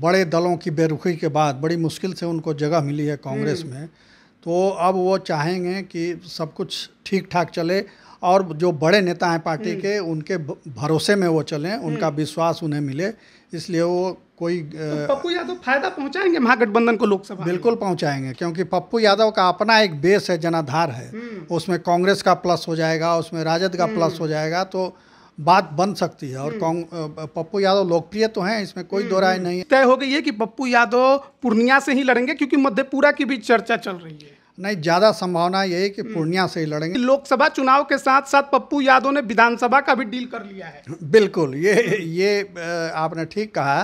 बड़े दलों की बेरुखी के बाद बड़ी मुश्किल से उनको जगह मिली है कांग्रेस हम्म। में तो अब वो चाहेंगे कि सब कुछ ठीक ठाक चले और जो बड़े नेता हैं पार्टी हम्म। के उनके भरोसे में वो चलें उनका हम्म। विश्वास उन्हें मिले इसलिए वो कोई तो पप्पू यादव फायदा पहुंचाएंगे महागठबंधन को लोकसभा बिल्कुल पहुंचाएंगे क्योंकि पप्पू यादव का अपना एक बेस है जनाधार है उसमें कांग्रेस का प्लस हो जाएगा उसमें राजद का प्लस हो जाएगा तो बात बन सकती है और हम्म। पप्पू यादव लोकप्रिय तो हैं इसमें कोई हम्म, दो राय हम्म। नहीं है तय हो गई है कि पप्पू यादव पूर्णिया से ही लड़ेंगे क्योंकि मध्यपुरा की भी चर्चा चल रही है नहीं ज़्यादा संभावना यही कि पूर्णिया से ही लड़ेंगे लोकसभा चुनाव के साथ साथ पप्पू यादव ने विधानसभा का भी डील कर लिया है बिल्कुल ये ये आपने ठीक कहा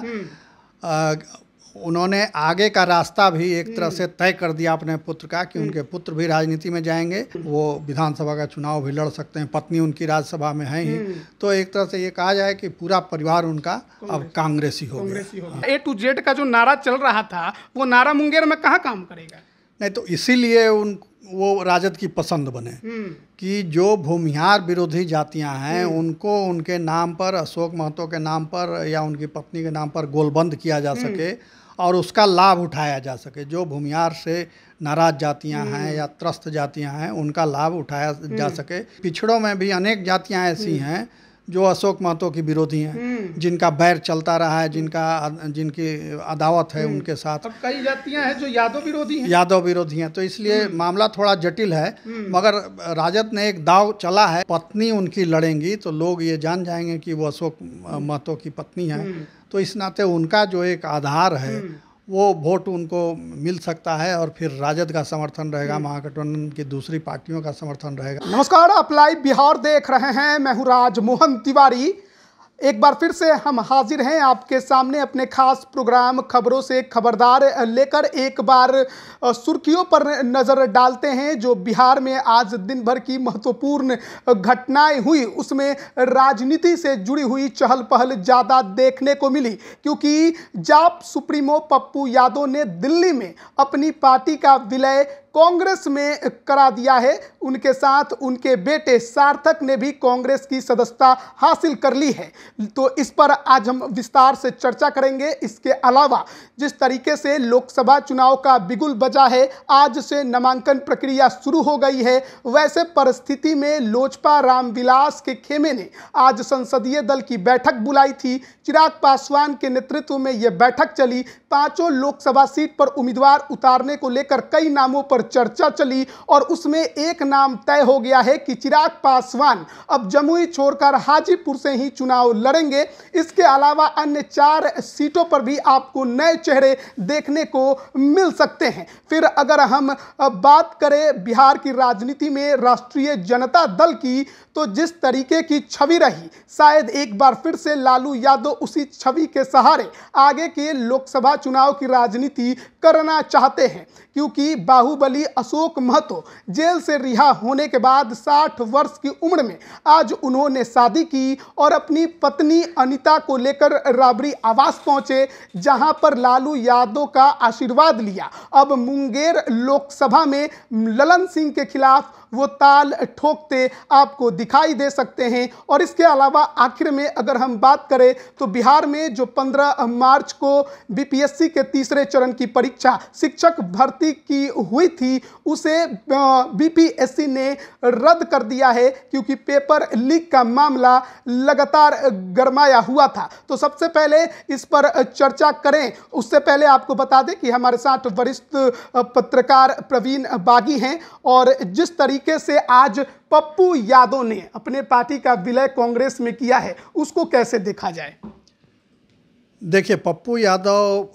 उन्होंने आगे का रास्ता भी एक तरह से तय कर दिया अपने पुत्र का कि उनके पुत्र भी राजनीति में जाएंगे वो विधानसभा का चुनाव भी लड़ सकते हैं पत्नी उनकी राज्यसभा में है ही हम्म। तो एक तरह से ये कहा जाए कि पूरा परिवार उनका अब कांग्रेसी हो गया हाँ। ए टू जेड का जो नारा चल रहा था वो नारा मुंगेर में कहाँ काम करेगा नहीं तो इसीलिए उन वो राजद की पसंद बने हम्म। कि जो भूमिहार विरोधी जातियां हैं हम्म। उनको उनके नाम पर अशोक महतो के नाम पर या उनकी पत्नी के नाम पर गोलबंद किया जा सके और उसका लाभ उठाया जा सके जो भूमिहार से नाराज जातियां हैं हम्म। या त्रस्त जातियां हैं उनका लाभ उठाया जा हम्म। सके पिछड़ों में भी अनेक जातियां ऐसी हम्म। हैं जो अशोक महतो की विरोधी हैं जिनका बैर चलता रहा है जिनका जिनकी अदावत है उनके साथ अब कई जातियां हैं जो यादव विरोधी हैं यादव विरोधी हैं तो इसलिए मामला थोड़ा जटिल है मगर राजद ने एक दाव चला है पत्नी उनकी लड़ेंगी तो लोग ये जान जाएंगे कि वो अशोक महतो की पत्नी है तो इस नाते उनका जो एक आधार है हम्म। वो वोट उनको मिल सकता है और फिर राजद का समर्थन रहेगा हम्म। महागठबंधन की दूसरी पार्टियों का समर्थन रहेगा नमस्कार आप लाइव बिहार देख रहे हैं मैं हूँ राजमोहन तिवारी एक बार फिर से हम हाजिर हैं आपके सामने अपने खास प्रोग्राम खबरों से खबरदार लेकर एक बार सुर्खियों पर नज़र डालते हैं जो बिहार में आज दिन भर की महत्वपूर्ण घटनाएं हुई उसमें राजनीति से जुड़ी हुई चहल पहल ज़्यादा देखने को मिली क्योंकि जाप सुप्रीमो पप्पू यादव ने दिल्ली में अपनी पार्टी का विलय कांग्रेस में करा दिया है उनके साथ उनके बेटे सार्थक ने भी कांग्रेस की सदस्यता हासिल कर ली है तो इस पर आज हम विस्तार से चर्चा करेंगे इसके अलावा जिस तरीके से लोकसभा चुनाव का बिगुल बजा है आज से नामांकन प्रक्रिया शुरू हो गई है वैसे परिस्थिति में लोजपा रामविलास के खेमे ने आज संसदीय दल की बैठक बुलाई थी चिराग पासवान के नेतृत्व में यह बैठक चली पांचों लोकसभा सीट पर उम्मीदवार उतारने को लेकर कई नामों पर पर चर्चा चली और उसमें एक नाम तय हो गया है कि चिराग पासवान अब जमुई छोड़कर हाजीपुर से ही चुनाव लड़ेंगे इसके अलावा अन्य चार सीटों पर भी आपको नए चेहरे देखने को मिल सकते हैं फिर अगर हम बात करें बिहार की राजनीति में राष्ट्रीय जनता दल की तो जिस तरीके की छवि रही शायद एक बार फिर से लालू यादव उसी छवि के सहारे आगे के लोकसभा चुनाव की राजनीति करना चाहते हैं क्योंकि बाहुबली बाहुबली अशोक महतो जेल से रिहा होने के बाद 60 वर्ष की उम्र में आज उन्होंने शादी की और अपनी पत्नी अनिता को लेकर राबड़ी आवास पहुंचे जहां पर लालू यादव का आशीर्वाद लिया अब मुंगेर लोकसभा में ललन सिंह के खिलाफ वो ताल ठोकते आपको दिखाई दे सकते हैं और इसके अलावा आखिर में अगर हम बात करें तो बिहार में जो 15 मार्च को बीपीएससी के तीसरे चरण की परीक्षा शिक्षक भर्ती की हुई थी उसे बीपीएससी ने रद्द कर दिया है क्योंकि पेपर लीक का मामला लगातार गरमाया हुआ था तो सबसे पहले इस पर चर्चा करें उससे पहले आपको बता दें कि हमारे साथ वरिष्ठ पत्रकार प्रवीण बागी हैं और जिस तरीके तरीके से आज पप्पू यादव ने अपने पार्टी का विलय कांग्रेस में किया है उसको कैसे देखा जाए देखिए पप्पू यादव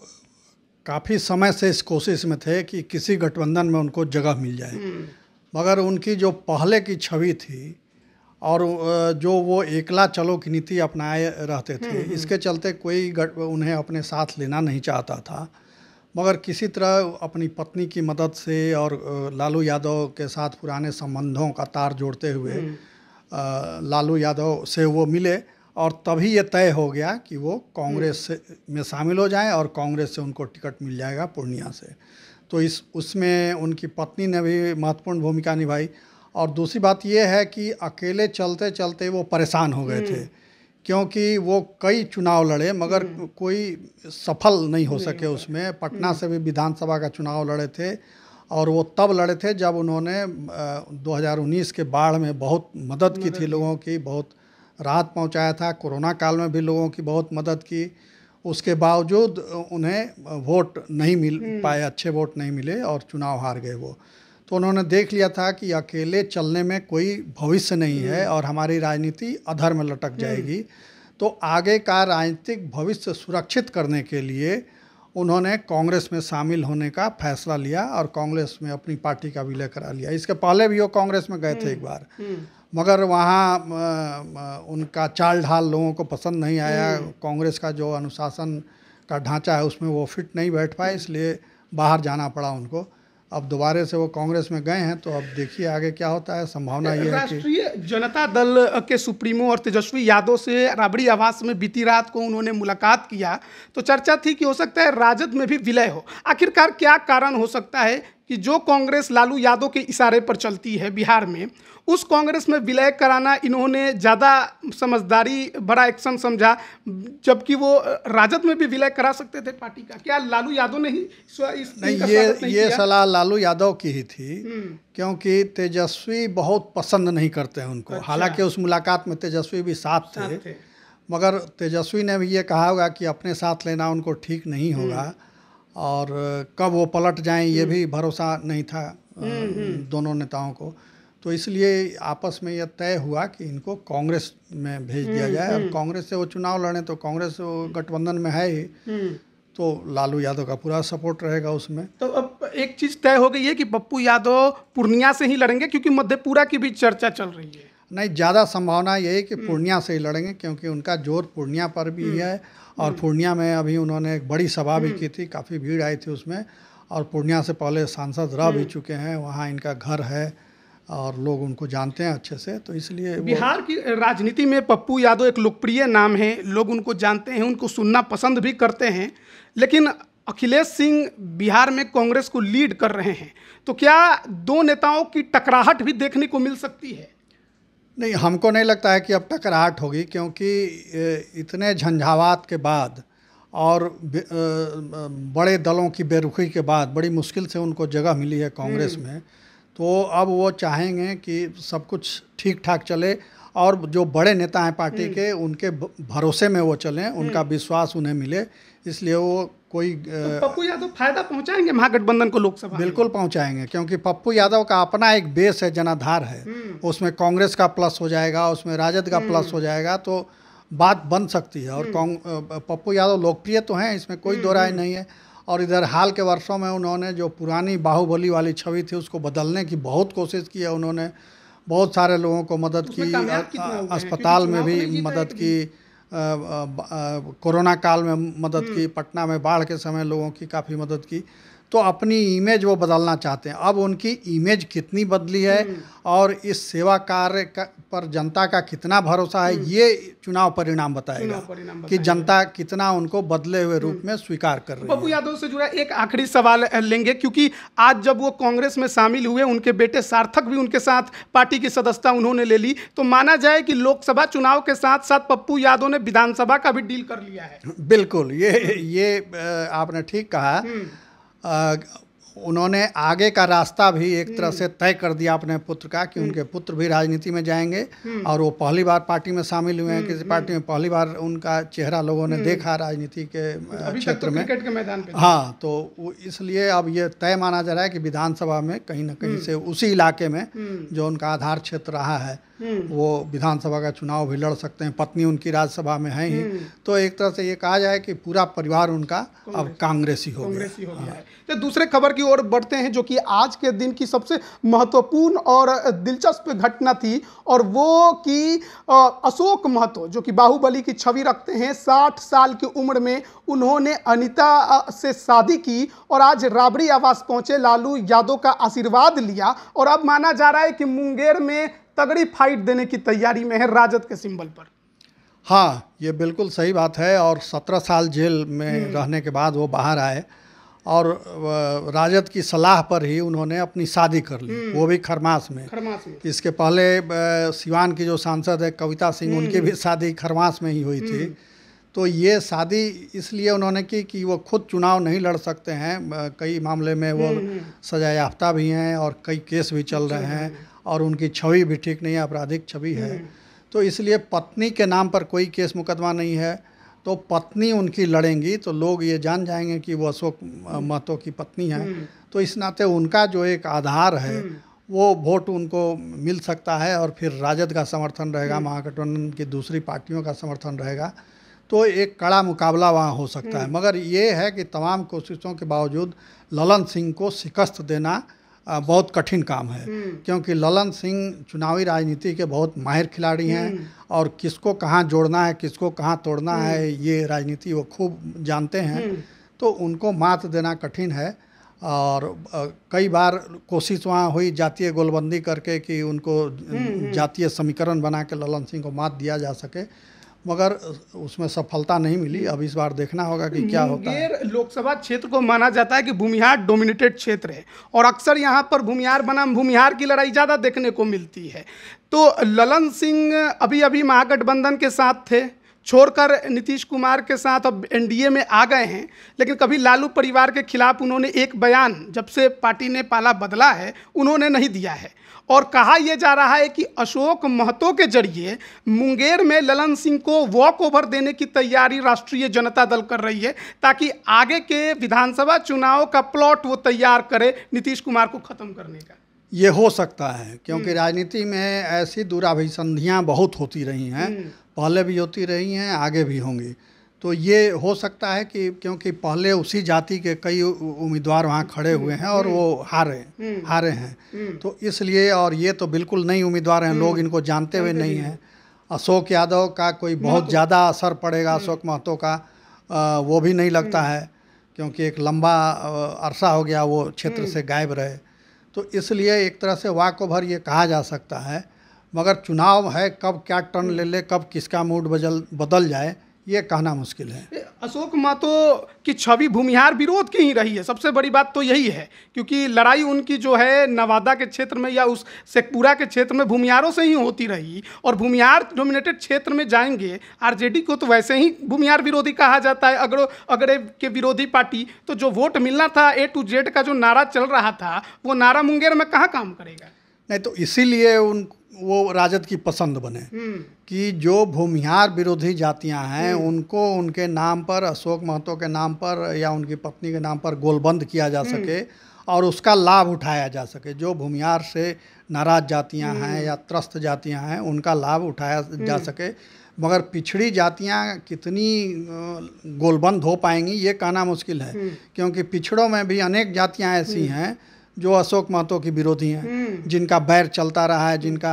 काफ़ी समय से इस कोशिश में थे कि किसी गठबंधन में उनको जगह मिल जाए हम्म। मगर उनकी जो पहले की छवि थी और जो वो एकला चलो की नीति अपनाए रहते थे हम्म, हम्म। इसके चलते कोई उन्हें अपने साथ लेना नहीं चाहता था मगर किसी तरह अपनी पत्नी की मदद से और लालू यादव के साथ पुराने संबंधों का तार जोड़ते हुए हम्म। लालू यादव से वो मिले और तभी ये तय हो गया कि वो कांग्रेस हम्म। में शामिल हो जाएं और कांग्रेस से उनको टिकट मिल जाएगा पूर्णिया से तो इस उसमें उनकी पत्नी ने भी महत्वपूर्ण भूमिका निभाई और दूसरी बात ये है कि अकेले चलते चलते वो परेशान हो गए हम्म। थे क्योंकि वो कई चुनाव लड़े मगर हम्म। कोई सफल नहीं हो सके उसमें पटना हम्म। से भी विधानसभा का चुनाव लड़े थे और वो तब लड़े थे जब उन्होंने 2019 के बाढ़ में बहुत मदद की थी लोगों की बहुत राहत पहुंचाया था कोरोना काल में भी लोगों की बहुत मदद की उसके बावजूद उन्हें वोट नहीं मिल हम्म। पाए अच्छे वोट नहीं मिले और चुनाव हार गए वो तो उन्होंने देख लिया था कि अकेले चलने में कोई भविष्य नहीं है हम्म। और हमारी राजनीति अधर में लटक हम्म। जाएगी तो आगे का राजनीतिक भविष्य सुरक्षित करने के लिए उन्होंने कांग्रेस में शामिल होने का फैसला लिया और कांग्रेस में अपनी पार्टी का विलय करा लिया इसके पहले भी वो कांग्रेस में गए थे हम्म, एक बार मगर वहाँ उनका चाल ढाल लोगों को पसंद नहीं आया कांग्रेस का जो अनुशासन का ढांचा है उसमें वो फिट नहीं बैठ पाए इसलिए बाहर जाना पड़ा उनको अब दोबारे से वो कांग्रेस में गए हैं तो अब देखिए आगे क्या होता है संभावना ये कि जनता दल के सुप्रीमो और तेजस्वी यादव से राबड़ी आवास में बीती रात को उन्होंने मुलाकात किया तो चर्चा थी कि हो सकता है राजद में भी विलय हो आखिरकार क्या कारण हो सकता है कि जो कांग्रेस लालू यादव के इशारे पर चलती है बिहार में उस कांग्रेस में विलय कराना इन्होंने ज़्यादा समझदारी बड़ा एक्शन समझा जबकि वो राजद में भी विलय करा सकते थे पार्टी का क्या लालू यादव ने ही इस नहीं ये नहीं ये सलाह लालू यादव की ही थी हम्म। क्योंकि तेजस्वी बहुत पसंद नहीं करते हैं उनको अच्छा। हालांकि उस मुलाकात में तेजस्वी भी साथ थे, साथ थे। मगर तेजस्वी ने भी ये कहा होगा कि अपने साथ लेना उनको ठीक नहीं हम्म। होगा और कब वो पलट जाएं ये हम्म। भी भरोसा नहीं था हम्म, हम्म। दोनों नेताओं को तो इसलिए आपस में यह तय हुआ कि इनको कांग्रेस में भेज दिया जाए और कांग्रेस से वो चुनाव लड़ें तो कांग्रेस गठबंधन में है ही तो लालू यादव का पूरा सपोर्ट रहेगा उसमें तो अब एक चीज़ तय हो गई है कि पप्पू यादव पूर्णिया से ही लड़ेंगे क्योंकि मध्यपुरा की भी चर्चा चल रही है नहीं ज़्यादा संभावना यही कि हम्म। पूर्णिया से ही लड़ेंगे क्योंकि उनका जोर पूर्णिया पर भी हम्म। है और पूर्णिया में अभी उन्होंने एक बड़ी सभा भी हम्म। की थी काफ़ी भीड़ आई थी उसमें और पूर्णिया से पहले सांसद रह भी चुके हैं वहाँ इनका घर है और लोग उनको जानते हैं अच्छे से तो इसलिए बिहार की राजनीति में पप्पू यादव एक लोकप्रिय नाम है लोग उनको जानते हैं उनको सुनना पसंद भी करते हैं लेकिन अखिलेश सिंह बिहार में कांग्रेस को लीड कर रहे हैं तो क्या दो नेताओं की टकराहट भी देखने को मिल सकती है नहीं हमको नहीं लगता है कि अब टकराहट होगी क्योंकि इतने झंझावात के बाद और बड़े दलों की बेरुखी के बाद बड़ी मुश्किल से उनको जगह मिली है कांग्रेस हम्म। में तो अब वो चाहेंगे कि सब कुछ ठीक ठाक चले और जो बड़े नेता हैं पार्टी हम्म। के उनके भरोसे में वो चलें उनका हम्म। विश्वास उन्हें मिले इसलिए वो कोई तो पप्पू यादव फायदा पहुंचाएंगे महागठबंधन को लोकसभा बिल्कुल पहुंचाएंगे क्योंकि पप्पू यादव का अपना एक बेस है जनाधार है हम्म। उसमें कांग्रेस का प्लस हो जाएगा उसमें राजद का प्लस हो हम्म। जाएगा तो बात बन सकती है और हम्म। पप्पू यादव लोकप्रिय तो हैं इसमें कोई दो राय नहीं है और इधर हाल के वर्षों में उन्होंने जो पुरानी बाहुबली वाली छवि थी उसको बदलने की बहुत कोशिश की है उन्होंने बहुत सारे लोगों को मदद की अस्पताल में भी मदद की कोरोना काल में मदद की हम्म। पटना में बाढ़ के समय लोगों की काफ़ी मदद की तो अपनी इमेज वो बदलना चाहते हैं अब उनकी इमेज कितनी बदली है हम्म। और इस सेवा कार्य का पर जनता का कितना भरोसा है हम्म। ये चुनाव परिणाम बताएगा कि जनता कितना उनको बदले हुए रूप हम्म। में स्वीकार कर रही है पप्पू यादव से जुड़ा एक आखिरी सवाल लेंगे क्योंकि आज जब वो कांग्रेस में शामिल हुए उनके बेटे सार्थक भी उनके साथ पार्टी की सदस्यता उन्होंने ले ली तो माना जाए कि लोकसभा चुनाव के साथ साथ पप्पू यादव ने विधानसभा का भी डील कर लिया है बिल्कुल ये ये आपने ठीक कहा उन्होंने आगे का रास्ता भी एक तरह से तय कर दिया अपने पुत्र का कि उनके पुत्र भी राजनीति में जाएंगे हम्म। और वो पहली बार पार्टी में शामिल हुए हैं हम्म, किसी हम्म। पार्टी में पहली बार उनका चेहरा लोगों ने देखा राजनीति के तो क्षेत्र तो में के मैदान पे हाँ तो इसलिए अब ये तय माना जा रहा है कि विधानसभा में कहीं ना कहीं से उसी इलाके में जो उनका आधार क्षेत्र रहा है हम्म। वो विधानसभा का चुनाव भी लड़ सकते हैं पत्नी उनकी राज्यसभा में है ही हम्म। तो एक तरह से ये कहा जाए कि पूरा परिवार उनका अब कांग्रेसी हो कांग्रेसी हो गया हाँ। है तो दूसरे खबर की ओर बढ़ते हैं जो कि आज के दिन की सबसे महत्वपूर्ण और दिलचस्प घटना थी और वो कि अशोक महतो जो कि बाहुबली की छवि रखते हैं साठ साल की उम्र में उन्होंने अनिता से शादी की और आज राबड़ी आवास पहुंचे लालू यादव का आशीर्वाद लिया और अब माना जा रहा है कि मुंगेर में तगड़ी फाइट देने की तैयारी में है राजद के सिंबल पर हाँ ये बिल्कुल सही बात है और सत्रह साल जेल में हम्म। रहने के बाद वो बाहर आए और राजद की सलाह पर ही उन्होंने अपनी शादी कर ली हम्म। वो भी खरमास में, खरमास में। इसके पहले सिवान की जो सांसद है कविता सिंह हम्म। उनकी भी शादी खरमास में ही हुई थी तो ये शादी इसलिए उन्होंने की कि वो खुद चुनाव नहीं लड़ सकते हैं कई मामले में वो सजा याफ्ता भी हैं और कई केस भी चल रहे हैं और उनकी छवि भी ठीक नहीं है आपराधिक छवि है हम्म। तो इसलिए पत्नी के नाम पर कोई केस मुकदमा नहीं है तो पत्नी उनकी लड़ेंगी तो लोग ये जान जाएंगे कि वो अशोक महतो की पत्नी है हम्म। तो इस नाते उनका जो एक आधार है हम्म। वो वोट उनको मिल सकता है और फिर राजद का समर्थन रहेगा महागठबंधन की दूसरी पार्टियों का समर्थन रहेगा तो एक कड़ा मुकाबला वहाँ हो सकता है मगर ये है कि तमाम कोशिशों के बावजूद ललन सिंह को शिकस्त देना बहुत कठिन काम है हम्म। क्योंकि ललन सिंह चुनावी राजनीति के बहुत माहिर खिलाड़ी हैं हम्म। और किसको कहाँ जोड़ना है किसको कहाँ तोड़ना हम्म। है ये राजनीति वो खूब जानते हैं तो उनको मात देना कठिन है और कई बार कोशिश वहाँ हुई जातीय गोलबंदी करके कि उनको जातीय समीकरण बना के ललन सिंह को मात दिया जा सके मगर उसमें सफलता नहीं मिली अब इस बार देखना होगा कि क्या होता है लोकसभा क्षेत्र को माना जाता है कि भूमिहार डोमिनेटेड क्षेत्र है और अक्सर यहाँ पर भूमिहार बनाम भूमिहार की लड़ाई ज़्यादा देखने को मिलती है तो ललन सिंह अभी अभी महागठबंधन के साथ थे छोड़कर नीतीश कुमार के साथ अब एनडीए में आ गए हैं लेकिन कभी लालू परिवार के खिलाफ उन्होंने एक बयान जब से पार्टी ने पाला बदला है उन्होंने नहीं दिया है और कहा यह जा रहा है कि अशोक महतो के जरिए मुंगेर में ललन सिंह को वॉक ओवर देने की तैयारी राष्ट्रीय जनता दल कर रही है ताकि आगे के विधानसभा चुनाव का प्लॉट वो तैयार करे नीतीश कुमार को ख़त्म करने का ये हो सकता है क्योंकि हम्म। राजनीति में ऐसी दुराभिसंधियाँ बहुत होती रही हैं हम्म। पहले भी होती रही हैं आगे भी होंगी तो ये हो सकता है कि क्योंकि पहले उसी जाति के कई उम्मीदवार वहाँ खड़े हम्म। हुए हैं और वो हारे हारे हैं तो इसलिए और ये तो बिल्कुल नई उम्मीदवार हैं लोग इनको जानते हुए नहीं हैं अशोक यादव का कोई बहुत ज़्यादा असर पड़ेगा अशोक महतो का वो भी नहीं लगता है क्योंकि एक लंबा अरसा हो गया वो क्षेत्र से गायब रहे तो इसलिए एक तरह से वाक ओवर ये कहा जा सकता है मगर चुनाव है कब क्या टर्न ले ले कब किसका मूड बदल बदल जाए ये कहना मुश्किल है अशोक मातो की छवि भूमिहार विरोध की ही रही है सबसे बड़ी बात तो यही है क्योंकि लड़ाई उनकी जो है नवादा के क्षेत्र में या उस शेखपुरा के क्षेत्र में भूमिहारों से ही होती रही और भूमिहार डोमिनेटेड क्षेत्र में जाएंगे आरजेडी को तो वैसे ही भूमिहार विरोधी कहा जाता है अगर अगड़े के विरोधी पार्टी तो जो वोट मिलना था ए टू जेड का जो नारा चल रहा था वो नारा मुंगेर में कहाँ काम करेगा नहीं तो इसीलिए उन वो राजद की पसंद बने हम्म। कि जो भूमिहार विरोधी जातियां हैं हम्म। उनको उनके नाम पर अशोक महतो के नाम पर या उनकी पत्नी के नाम पर गोलबंद किया जा हम्म। सके और उसका लाभ उठाया जा सके जो भूमिहार से नाराज जातियां हैं या त्रस्त जातियां हैं उनका लाभ उठाया जा सके मगर पिछड़ी जातियां कितनी गोलबंद हो पाएंगी ये कहना मुश्किल है क्योंकि पिछड़ों में भी अनेक जातियां ऐसी हैं जो अशोक महतो की विरोधी हैं हम्म। जिनका बैर चलता रहा है जिनका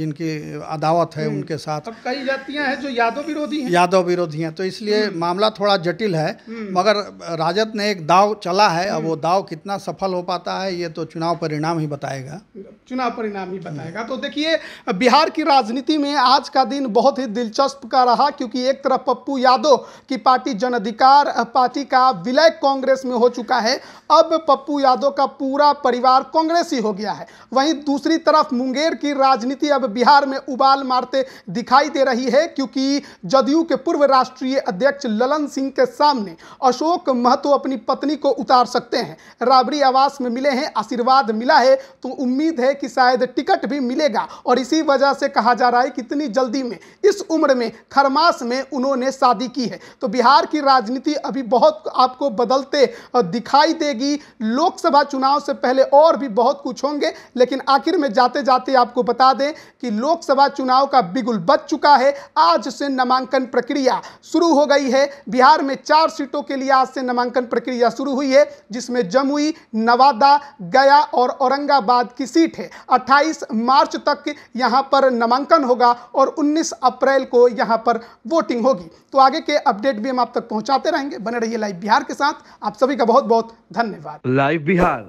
जिनकी अदावत है हम्म। उनके साथ अब कई जातियां हैं जो यादव विरोधी हैं यादव विरोधी हैं तो इसलिए हम्म। मामला थोड़ा जटिल है मगर राजद ने एक दाव चला है अब वो दाव कितना सफल हो पाता है ये तो चुनाव परिणाम ही बताएगा चुनाव परिणाम ही बताएगा तो देखिए बिहार की राजनीति में आज का दिन बहुत ही दिलचस्प का रहा क्योंकि एक तरफ पप्पू यादव की पार्टी जन अधिकार पार्टी का विलय कांग्रेस में हो चुका है अब पप्पू यादव का पूरा परिवार कांग्रेसी हो गया है वहीं दूसरी तरफ मुंगेर की राजनीति अब बिहार में उबाल मारते दिखाई दे रही है क्योंकि जदयू के पूर्व राष्ट्रीय अध्यक्ष ललन सिंह के सामने अशोक महतो अपनी पत्नी को उतार सकते हैं राबड़ी आवास में मिले हैं आशीर्वाद मिला है तो उम्मीद है कि शायद टिकट भी मिलेगा और इसी वजह से कहा जा रहा है कि इतनी जल्दी में इस उम्र में खरमास में उन्होंने शादी की है तो बिहार की राजनीति अभी बहुत आपको बदलते दिखाई देगी लोकसभा चुनाव से पहले पहले और भी बहुत कुछ होंगे लेकिन आखिर में जाते जाते आपको बता दें कि लोकसभा चुनाव का बिगुल बच चुका है आज से नामांकन प्रक्रिया शुरू हो गई है बिहार में चार सीटों के लिए आज से नामांकन प्रक्रिया शुरू हुई है जिसमें जमुई नवादा गया और औरंगाबाद की सीट है अट्ठाईस मार्च तक यहाँ पर नामांकन होगा और उन्नीस अप्रैल को यहाँ पर वोटिंग होगी तो आगे के अपडेट भी हम आप तक पहुँचाते रहेंगे बने रहिए लाइव बिहार के साथ आप सभी का बहुत बहुत धन्यवाद लाइव बिहार